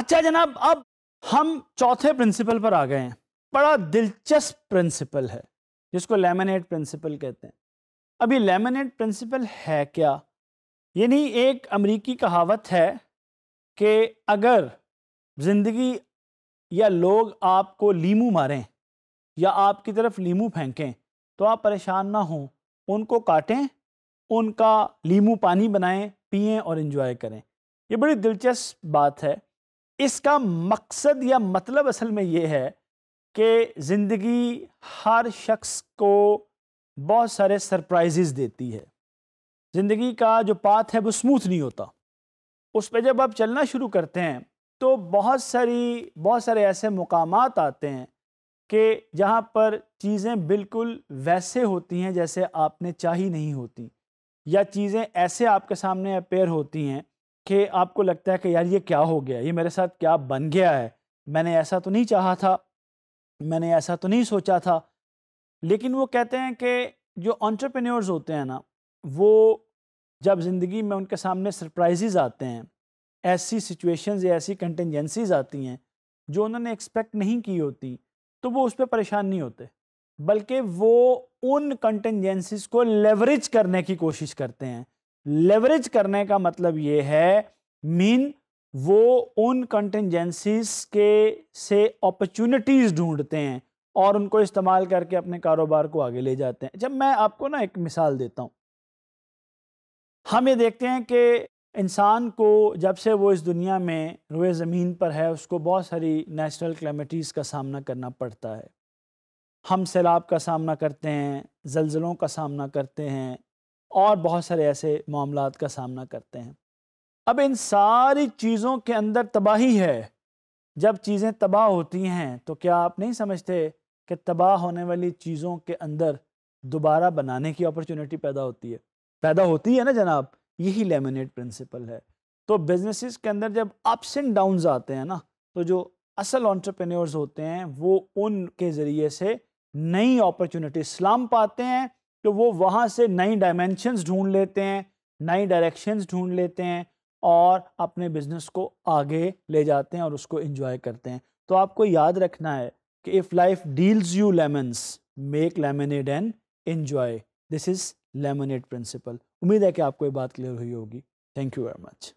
अच्छा जनाब अब हम चौथे प्रिंसिपल पर आ गए हैं बड़ा दिलचस्प प्रिंसिपल है जिसको लेमिनेट प्रिंसिपल कहते हैं अभी लेमिनेट प्रिंसिपल है क्या यानी एक अमरीकी कहावत है कि अगर ज़िंदगी या लोग आपको लीमू मारें या आपकी तरफ लीमू फेंकें तो आप परेशान ना हों उनको काटें उनका लीमू पानी बनाएं पिएं और इन्जॉय करें ये बड़ी दिलचस्प बात है इसका मकसद या मतलब असल में ये है कि ज़िंदगी हर शख्स को बहुत सारे सरप्राइजेज़ देती है ज़िंदगी का जो पाथ है वो स्मूथ नहीं होता उस पर जब आप चलना शुरू करते हैं तो बहुत सारी बहुत सारे ऐसे मुकाम आते हैं कि जहाँ पर चीज़ें बिल्कुल वैसे होती हैं जैसे आपने चाही नहीं होती या चीज़ें ऐसे आपके सामने अपेयर होती हैं कि आपको लगता है कि यार ये क्या हो गया ये मेरे साथ क्या बन गया है मैंने ऐसा तो नहीं चाहा था मैंने ऐसा तो नहीं सोचा था लेकिन वो कहते हैं कि जो ऑन्टरप्रेन्योर्स होते हैं ना वो जब ज़िंदगी में उनके सामने सरप्राइजेज आते हैं ऐसी सिचुएशंस या ऐसी कंटेंजेंसीज आती हैं जो उन्होंने एक्सपेक्ट नहीं की होती तो वो उस पर परेशान नहीं होते बल्कि वो उन कंटेंजेंसीज को लेवरेज करने की कोशिश करते हैं लेवरेज करने का मतलब ये है मीन वो उन कंटेंजेंसीज के से अपॉर्चुनिटीज़ ढूंढते हैं और उनको इस्तेमाल करके अपने कारोबार को आगे ले जाते हैं जब मैं आपको ना एक मिसाल देता हूँ हम ये देखते हैं कि इंसान को जब से वो इस दुनिया में रुए ज़मीन पर है उसको बहुत सारी नेचुरल क्लेमिटीज़ का सामना करना पड़ता है हम सैलाब का सामना करते हैं जलज़लों का सामना करते हैं और बहुत सारे ऐसे मामला का सामना करते हैं अब इन सारी चीज़ों के अंदर तबाही है जब चीज़ें तबाह होती हैं तो क्या आप नहीं समझते कि तबाह होने वाली चीज़ों के अंदर दोबारा बनाने की अपॉर्चुनिटी पैदा होती है पैदा होती है ना जनाब यही लेमिनेट प्रिंसिपल है तो बिजनेसेस के अंदर जब अप्स एंड डाउन्स आते हैं ना तो जो असल ऑन्टरप्रेन्योर्स होते हैं वो उनके ज़रिए से नई अपॉर्चुनिटी स्लाम पाते हैं कि वो वहाँ से नई डायमेंशंस ढूंढ लेते हैं नई डायरेक्शंस ढूंढ लेते हैं और अपने बिजनेस को आगे ले जाते हैं और उसको इन्जॉय करते हैं तो आपको याद रखना है कि if life deals you lemons make lemonade and enjoy this is lemonade principle उम्मीद है कि आपको ये बात क्लियर हुई होगी थैंक यू वेरी मच